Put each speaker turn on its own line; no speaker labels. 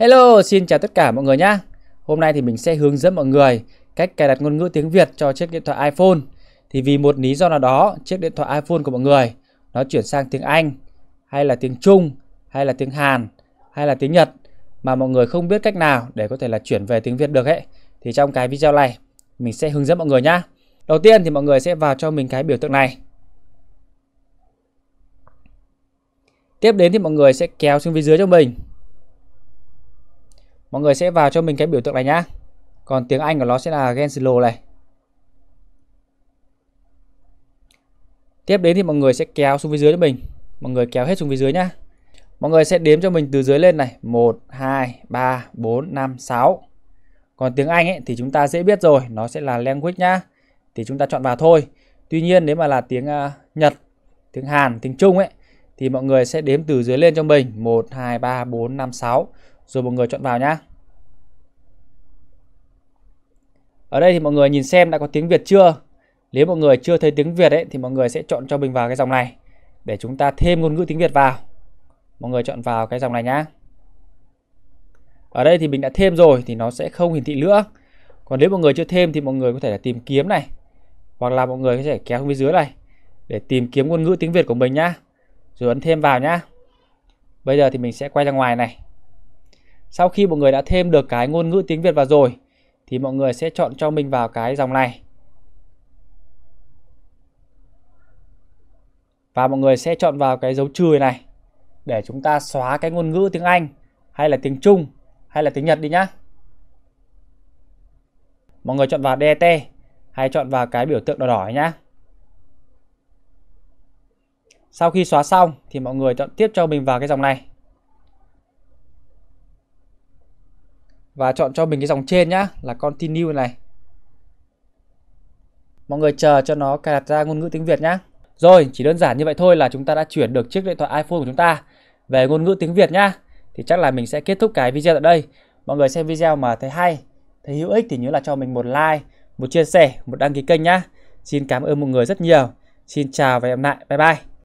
Hello, xin chào tất cả mọi người nhé. Hôm nay thì mình sẽ hướng dẫn mọi người cách cài đặt ngôn ngữ tiếng Việt cho chiếc điện thoại iPhone. Thì vì một lý do nào đó, chiếc điện thoại iPhone của mọi người nó chuyển sang tiếng Anh hay là tiếng Trung hay là tiếng Hàn hay là tiếng Nhật mà mọi người không biết cách nào để có thể là chuyển về tiếng Việt được ấy. Thì trong cái video này mình sẽ hướng dẫn mọi người nhé. Đầu tiên thì mọi người sẽ vào cho mình cái biểu tượng này. Tiếp đến thì mọi người sẽ kéo xuống phía dưới cho mình mọi người sẽ vào cho mình cái biểu tượng này nhá còn tiếng Anh của nó sẽ là Genslow này tiếp đến thì mọi người sẽ kéo xuống phía dưới cho mình mọi người kéo hết xuống phía dưới nhá mọi người sẽ đếm cho mình từ dưới lên này 1 2 3 4 5 6 còn tiếng Anh ấy thì chúng ta dễ biết rồi nó sẽ là language nhá thì chúng ta chọn vào thôi Tuy nhiên nếu mà là tiếng uh, Nhật tiếng Hàn tiếng Trung ấy thì mọi người sẽ đếm từ dưới lên cho mình 1 2 3 4 5 6 rồi mọi người chọn vào nhé. ở đây thì mọi người nhìn xem đã có tiếng Việt chưa nếu mọi người chưa thấy tiếng Việt ấy thì mọi người sẽ chọn cho mình vào cái dòng này để chúng ta thêm ngôn ngữ tiếng Việt vào mọi người chọn vào cái dòng này nhá ở đây thì mình đã thêm rồi thì nó sẽ không hiển thị nữa còn nếu mọi người chưa thêm thì mọi người có thể là tìm kiếm này hoặc là mọi người có thể kéo xuống phía dưới này để tìm kiếm ngôn ngữ tiếng Việt của mình nhá rồi ấn thêm vào nhá bây giờ thì mình sẽ quay ra ngoài này sau khi mọi người đã thêm được cái ngôn ngữ tiếng Việt vào rồi thì mọi người sẽ chọn cho mình vào cái dòng này. Và mọi người sẽ chọn vào cái dấu trừ này để chúng ta xóa cái ngôn ngữ tiếng Anh hay là tiếng Trung hay là tiếng Nhật đi nhá. Mọi người chọn vào DT hay chọn vào cái biểu tượng đỏ đỏ nhá. Sau khi xóa xong thì mọi người chọn tiếp cho mình vào cái dòng này. và chọn cho mình cái dòng trên nhá là continue này mọi người chờ cho nó cài đặt ra ngôn ngữ tiếng Việt nhá rồi chỉ đơn giản như vậy thôi là chúng ta đã chuyển được chiếc điện thoại iPhone của chúng ta về ngôn ngữ tiếng Việt nhá thì chắc là mình sẽ kết thúc cái video tại đây mọi người xem video mà thấy hay thấy hữu ích thì nhớ là cho mình một like một chia sẻ một đăng ký kênh nhá xin cảm ơn mọi người rất nhiều xin chào và hẹn lại bye bye